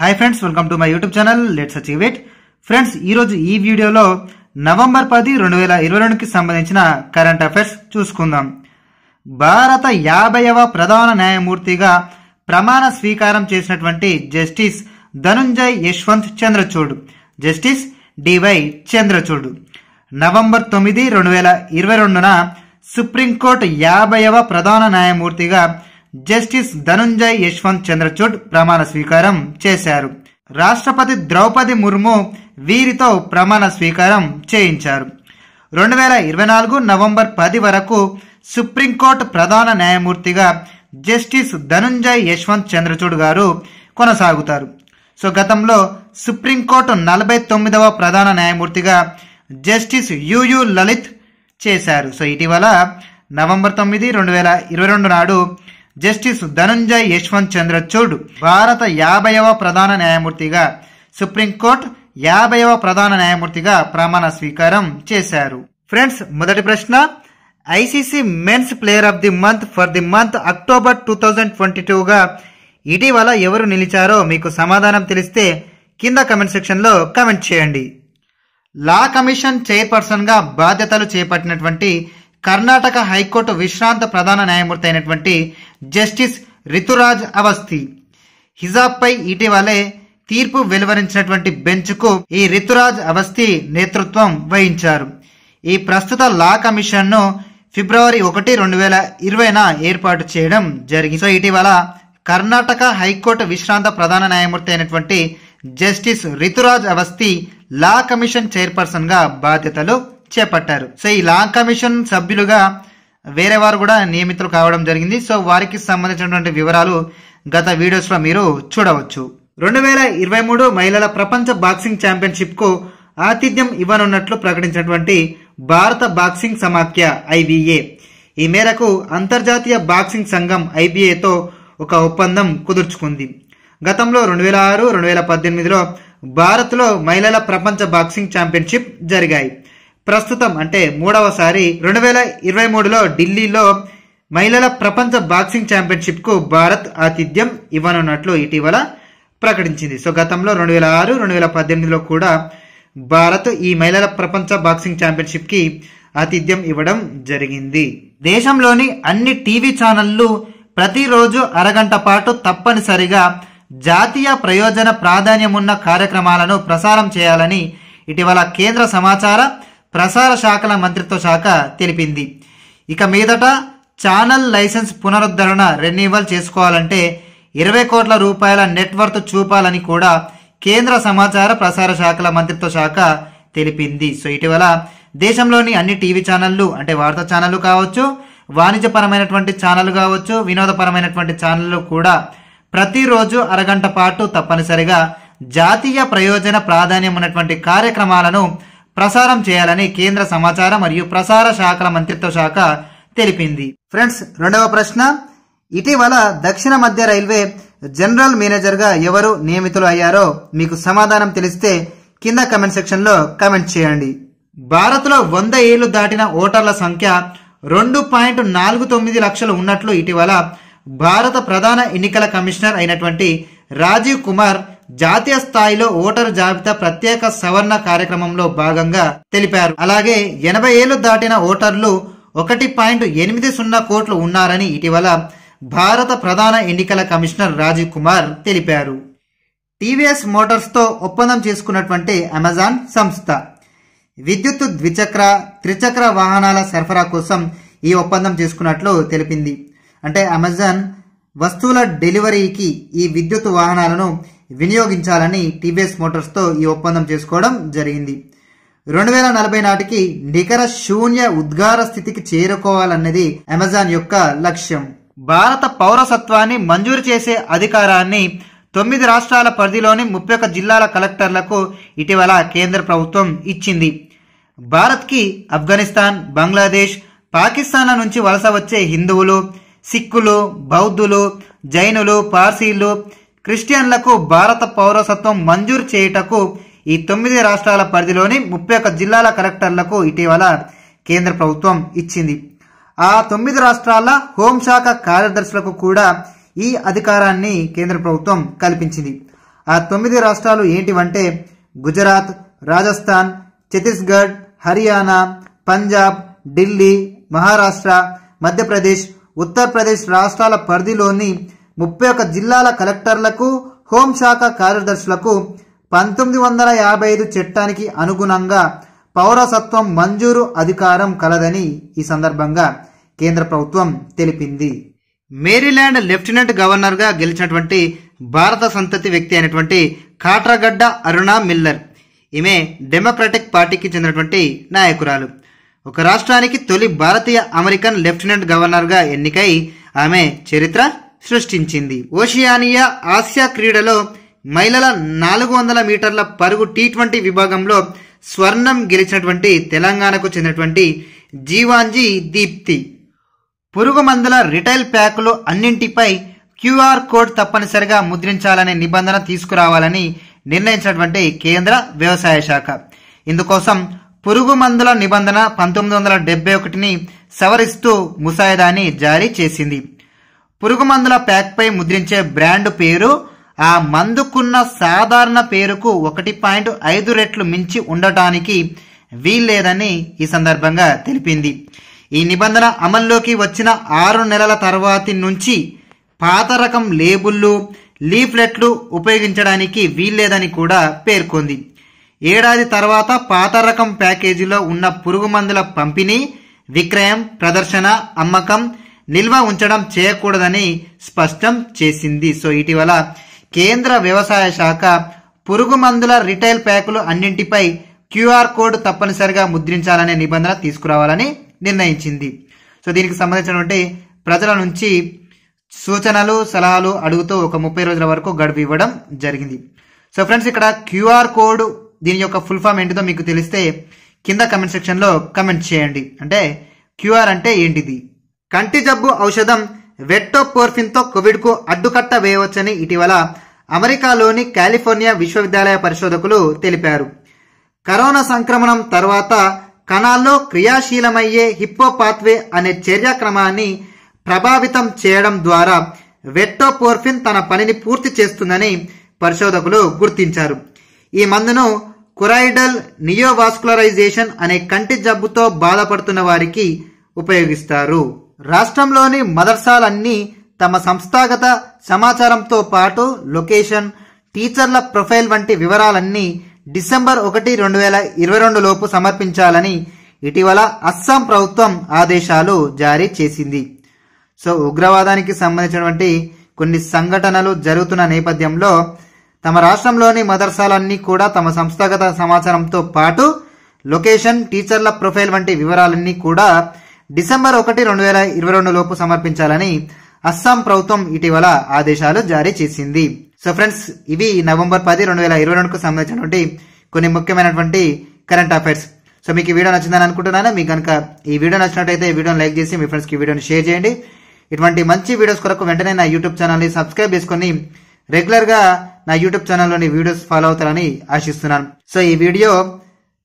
hi friends welcome to my YouTube channel let's achieve it friends ఈరోజు ఈ వీడియోలో November పది రెండు వేల ఇరవై రెండుకి సంబంధించిన కరెంట్ అఫైర్స్ చూసుకుందాం భారత యాభైవ ప్రధాన న్యాయమూర్తిగా ప్రమాణ స్వీకారం చేసినటువంటి justice Dhananjay Yashwant Chandrachud justice D Y Chandrachud November తొమ్మిది రెండు వేల ఇరవై రెండున సుప్రీంకోర్టు యాభైవ ప్రధాన న్యాయమూర్తిగా జస్టిస్ ధనుంజయ్ యశ్వంత్ చంద్రచూడ్ ప్రమాణ స్వీకారం చేశారు రాష్ట్రపతి ద్రౌపది ముర్ము వీరితో ప్రమాణ స్వీకారం చేయించారు రెండు వేల ఇరవై నాలుగు నవంబర్ పది వరకు సుప్రీంకోర్టు ప్రధాన న్యాయమూర్తిగా జస్టిస్ ధనుంజయ్ యశ్వంత్ చంద్రచూడ్ గారు కొనసాగుతారు సో గతంలో సుప్రీంకోర్టు నలభై తొమ్మిదవ ప్రధాన న్యాయమూర్తిగా జస్టిస్ యుయు లలిత్ చేశారు సో ఇటీవల నవంబర్ తొమ్మిది రెండు వేల ఇరవై రెండు నాడు జస్టిస్ ధనుంజయ్ యశ్వంత్ చంద్ర భారత యాభైవ ప్రధాన న్యాయమూర్తిగా సుప్రీంకోర్టు యాభైవ ప్రధాన న్యాయమూర్తిగా ప్రమాణ స్వీకారం చేశారు ఫ్రెండ్స్ మొదటి ప్రశ్న ICC men's player of the month for the month October two thousand twenty టూగా ఇటీవల ఎవరు నిలిచారో మీకు సమాధానం తెలిస్తే కింద కమెంట్ సెక్షన్లో కమెంట్ చేయండి లా కమిషన్ చైర్పర్సన్గా బాధ్యతలు చేపట్టినటువంటి కర్ణాటక హైకోర్టు విశ్రాంత ప్రధాన న్యాయమూర్తి అయినటువంటి జస్టిస్ రితురాజ్ అవస్థి హిజాబ్పై ఇటీవలే తీర్పు వెలువరించినటువంటి బెంచ్కు ఈ రితురాజ్ అవస్థి నేతృత్వం వహించారు ఈ ప్రస్తుత లా కమిషన్ను ఫిబ్రవరి ఒకటి రెండు వేల ఇరవైన ఏర్పాటు చేయడం జరిగింది సో ఇటీవల కర్ణాటక హైకోర్టు విశ్రాంత ప్రధాన న్యాయమూర్తి అయినటువంటి justice Rituraj Awasthi law commission చైర్పర్సన్గా బాధ్యతలు చేపట్టారు సో ఈ లా కమిషన్ సభ్యులుగా వేరే వారు కూడా నియమితులు కావడం జరిగింది సో వారికి సంబంధించినటువంటి వివరాలు గత వీడియోస్లో మీరు చూడవచ్చు రెండు వేల ఇరవై మూడు మహిళల ప్రపంచ బాక్సింగ్ ఛాంపియన్షిప్కు ఆతిథ్యం ఇవ్వనున్నట్లు ప్రకటించినటువంటి భారత బాక్సింగ్ సమాఖ్య ఐబీఏ ఈ మేరకు అంతర్జాతీయ బాక్సింగ్ సంఘం ఐబీఏతో ఒక ఒప్పందం కుదుర్చుకుంది గతంలో రెండు వేల ఆరు రెండు వేల పద్దెనిమిదిలో భారత్లో మహిళల ప్రపంచ బాక్సింగ్ ఛాంపియన్షిప్ జరిగాయి ప్రస్తుతం అంటే మూడవసారి రెండు వేల ఇరవై మూడులో ఢిల్లీలో మహిళల ప్రపంచ బాక్సింగ్ ఛాంపియన్షిప్కు భారత్ ఆతిథ్యం ఇవ్వనున్నట్లు ఇటీవల ప్రకటించింది సో గతంలో రెండు వేల ఆరు రెండు వేల పద్దెనిమిదిలో కూడా భారత్ ఈ మహిళల ప్రపంచ బాక్సింగ్ ఛాంపియన్షిప్కి ఆతిథ్యం ఇవ్వడం జరిగింది దేశంలోని అన్ని టీవీ ఛానళ్లు ప్రతిరోజు అరగంట పాటు తప్పనిసరిగా జాతీయ ప్రయోజన ప్రాధాన్యమున్న కార్యక్రమాలను ప్రసారం చేయాలని ఇటీవల కేంద్ర సమాచార ప్రసార శాఖల మంత్రిత్వ శాఖ తెలిపింది ఇక మీదట ఛానల్ లైసెన్స్ పునరుద్ధరణ రెన్యువల్ చేసుకోవాలంటే ఇరవై కోట్ల రూపాయల నెట్వర్త్ చూపాలని కూడా కేంద్ర సమాచార ప్రసార శాఖల మంత్రిత్వ శాఖ తెలిపింది సో ఇటీవల దేశంలోని అన్ని టీవీ ఛానళ్ళు అంటే వార్తా ఛానళ్ళు కావచ్చు వాణిజ్యపరమైనటువంటి ఛానల్ కావచ్చు వినోదపరమైనటువంటి ఛానళ్ళు కూడా ప్రతిరోజు అరగంట పాటు తప్పనిసరిగా జాతీయ ప్రయోజన ప్రాధాన్యం ఉన్నటువంటి కార్యక్రమాలను ప్రసారం చేయాలని కేంద్ర సమాచార మరియు ప్రసార శాఖల మంత్రిత్వ శాఖ తెలిపింది ఫ్రెండ్స్ రెండవ ప్రశ్న ఇటీవల దక్షిణ మధ్య రైల్వే జనరల్ మేనేజర్గా ఎవరు నియమితులు అయ్యారో మీకు సమాధానం తెలిస్తే కింద కమెంట్ సెక్షన్లో కమెంట్ చేయండి భారత్లో వంద ఏళ్లు దాటిన ఓటర్ల సంఖ్య రెండు పాయింట్ నాలుగు తొమ్మిది లక్షలు ఉన్నట్లు ఇటీవల భారత ప్రధాన ఎన్నికల కమిషనర్ అయినటువంటి రాజీవ్ కుమార్ జాతీయ స్థాయిలో ఓటరు జాబితా ప్రత్యేక సవరణ కార్యక్రమంలో భాగంగా తెలిపారు అలాగే ఎనభై ఏళ్లు దాటిన ఓటర్లు ఒకటి పాయింట్ ఎనిమిది సున్నా కోట్లు ఉన్నారని ఇటీవల భారత ప్రధాన ఎన్నికల కమిషనర్ రాజీవ్ కుమార్ తెలిపారు టీవీఎస్ మోటార్స్తో ఒప్పందం చేసుకున్నటువంటి అమెజాన్ సంస్థ విద్యుత్ ద్విచక్ర త్రిచక్ర వాహనాల సరఫరా కోసం ఈ ఒప్పందం చేసుకున్నట్లు తెలిపింది అంటే అమెజాన్ వస్తువుల డెలివరీకి ఈ విద్యుత్ వాహనాలను వినియోగించాలని టీవీఎస్ మోటార్స్తో ఈ ఒప్పందం చేసుకోవడం జరిగింది రెండు వేల నలభై నాటికి నికర శూన్య ఉద్గార స్థితికి చేరుకోవాలన్నది అమెజాన్ యొక్క లక్ష్యం భారత పౌరసత్వాన్ని మంజూరు చేసే అధికారాన్ని తొమ్మిది రాష్ట్రాల పరిధిలోని ముప్పై జిల్లాల కలెక్టర్లకు ఇటీవల కేంద్ర ప్రభుత్వం ఇచ్చింది భారత్కి ఆఫ్ఘనిస్తాన్ బంగ్లాదేశ్ పాకిస్తాన్ల నుంచి వలస వచ్చే హిందువులు సిక్కులు బౌద్ధులు జైనులు పార్సీలు క్రిస్టియన్లకు భారత పౌరసత్వం మంజూరు చేయుటకు ఈ తొమ్మిది రాష్ట్రాల పరిధిలోని ముప్పై ఒక్క జిల్లాల కలెక్టర్లకు ఇటీవల కేంద్ర ప్రభుత్వం ఇచ్చింది ఆ తొమ్మిది రాష్ట్రాల హోంశాఖ కార్యదర్శులకు కూడా ఈ అధికారాన్ని కేంద్ర ప్రభుత్వం కల్పించింది ఆ తొమ్మిది రాష్ట్రాలు ఏంటివంటే గుజరాత్ రాజస్థాన్ ఛత్తీస్గఢ్ హర్యానా పంజాబ్ ఢిల్లీ మహారాష్ట్ర మధ్యప్రదేశ్ ఉత్తరప్రదేశ్ రాష్ట్రాల పరిధిలోని ముప్పై ఒక జిల్లాల కలెక్టర్లకు హోంశాఖ కార్యదర్శులకు పంతొమ్మిది వందల యాభై ఐదు చట్టానికి అనుగుణంగా పౌరసత్వం మంజూరు అధికారం కలదని ఈ సందర్భంగా కేంద్ర ప్రభుత్వం తెలిపింది మేరీల్యాండ్ లెఫ్టినెంట్ గవర్నర్గా గెలిచినటువంటి భారత సంతతి వ్యక్తి అయినటువంటి కాట్రగడ్డ అరుణ మిల్లర్ ఈమె డెమోక్రటిక్ పార్టీకి చెందినటువంటి నాయకురాలు ఒక రాష్ట్రానికి తొలి భారతీయ అమెరికన్ లెఫ్టినెంట్ గవర్నర్గా ఎన్నికై ఆమె చరిత్ర సృష్టించింది ఓషియానియా ఆసియా క్రీడలో మహిళల నాలుగు వందల మీటర్ల పరుగు టీ ట్వంటీ విభాగంలో స్వర్ణం గెలిచినటువంటి తెలంగాణకు చెందినటువంటి జీవాంజీ దీప్తి పురుగు మందుల రిటైల్ ప్యాకులు అన్నింటిపై క్యూఆర్ కోడ్ తప్పనిసరిగా ముద్రించాలనే నిబంధన తీసుకురావాలని నిర్ణయించినటువంటి కేంద్ర వ్యవసాయ శాఖ ఇందుకోసం పురుగు మందుల నిబంధన పంతొమ్మిది వందల ఒకటిని సవరిస్తూ ముసాయిదాని జారీ చేసింది పురుగు మందుల ప్యాక్పై ముద్రించే బ్రాండ్ పేరు ఆ మందుకున్న సాధారణ పేరుకు ఒకటి పాయింట్ ఐదు రెట్లు మించి ఉండటానికి వీల్లేదని ఈ సందర్భంగా తెలిపింది ఈ నిబంధన అమల్లోకి వచ్చిన ఆరు నెలల తర్వాతి నుంచి పాత రకం లేబుళ్ళు లీఫ్లెట్లు ఉపయోగించడానికి వీల్లేదని కూడా పేర్కొంది ఏడాది తర్వాత పాత రకం ప్యాకేజీలో ఉన్న పురుగు మందుల పంపిణీ విక్రయం ప్రదర్శన అమ్మకం నిల్వ ఉంచడం చేయకూడదని స్పష్టం చేసింది సో ఇటీవల కేంద్ర వ్యవసాయ శాఖ పురుగు మందుల రిటైల్ ప్యాకులు అన్నింటిపై క్యూఆర్ కోడ్ తప్పనిసరిగా ముద్రించాలనే నిబంధన తీసుకురావాలని నిర్ణయించింది సో దీనికి సంబంధించినటువంటి ప్రజల నుంచి సూచనలు సలహాలు అడుగుతూ ఒక ముప్పై రోజుల వరకు గడువు ఇవ్వడం జరిగింది సో ఫ్రెండ్స్ ఇక్కడ క్యూఆర్ కోడ్ దీని యొక్క ఫుల్ ఫామ్ ఏంటిదో మీకు తెలిస్తే కింద కమెంట్ సెక్షన్లో కమెంట్ చేయండి అంటే క్యూఆర్ అంటే ఏంటిది కంటి జబ్బు ఔషధం వెట్టోపోర్ఫిన్తో కోవిడ్కు అడ్డుకట్ట వేయవచ్చని ఇటీవల అమెరికాలోని కాలిఫోర్నియా విశ్వవిద్యాలయ పరిశోధకులు తెలిపారు కరోనా సంక్రమణం తర్వాత కణాల్లో క్రియాశీలమయ్యే హిప్పోపాత్వే అనే చర్యాక్రమాన్ని ప్రభావితం చేయడం ద్వారా వెట్టోపోర్ఫిన్ తన పనిని పూర్తి చేస్తుందని పరిశోధకులు గుర్తించారు ఈ మందును కురైడల్ నియోవాస్కులరైజేషన్ అనే కంటి జబ్బుతో బాధపడుతున్న వారికి ఉపయోగిస్తారు రాష్ట్రంలోని మదర్సాలన్నీ తమ సంస్థాగత సమాచారంతో పాటు లొకేషన్ టీచర్ల ప్రొఫైల్ వంటి వివరాలన్నీ డిసెంబర్ ఒకటి రెండు వేల ఇరవై రెండు లోపు సమర్పించాలని ఇటీవల అస్సాం ప్రభుత్వం ఆదేశాలు జారీ చేసింది సో ఉగ్రవాదానికి సంబంధించినటువంటి కొన్ని సంఘటనలు జరుగుతున్న నేపథ్యంలో తమ రాష్ట్రంలోని మదర్సాలన్నీ కూడా తమ సంస్థాగత సమాచారంతో పాటు లొకేషన్ టీచర్ల ప్రొఫైల్ వంటి వివరాలన్నీ కూడా డిసెంబర్ ఒకటి రెండు వేల ఇరవై రెండు లోపు సమర్పించాలని అస్సాం ప్రభుత్వం ఇటీవల ఆదేశాలు జారీ చేసింది సో ఫ్రెండ్స్ ఇవి నవంబర్ పది రెండు వేల ఇరవై రెండుకు సంబంధించినటువంటి కొన్ని ముఖ్యమైనటువంటి కరెంట్ అఫైర్స్ సో మీకు ఈ వీడియో నచ్చిందని అనుకుంటున్నాను మీకు కనుక ఈ వీడియో నచ్చినట్టయితే వీడియోని లైక్ చేసి మీ ఫ్రెండ్స్కి వీడియోని షేర్ చేయండి ఇటువంటి మంచి వీడియోస్ కొరకు వెంటనే నా యూట్యూబ్ ఛానల్ని సబ్స్క్రైబ్ చేసుకొని రెగ్యులర్గా నా యూట్యూబ్ ఛానల్లోని వీడియోస్ ఫాలో అవుతారని ఆశిస్తున్నాను సో ఈ వీడియో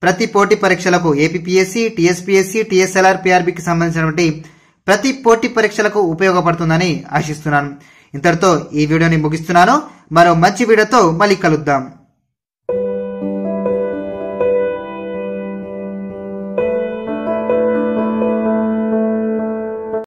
ప్రతి పోటీ పరీక్షలకు ఏపీపీఎస్సీ టీఎస్పీఎస్సీ టీఎస్ఎల్ఆర్ పీఆర్బీకి సంబంధించినటువంటి ప్రతి పోటీ పరీక్షలకు ఉపయోగపడుతుందని ఆశిస్తున్నాను ఇంతటితో ఈ వీడియోని ముగిస్తున్నాను మరో మంచి వీడియోతో మళ్ళీ కలుద్దాం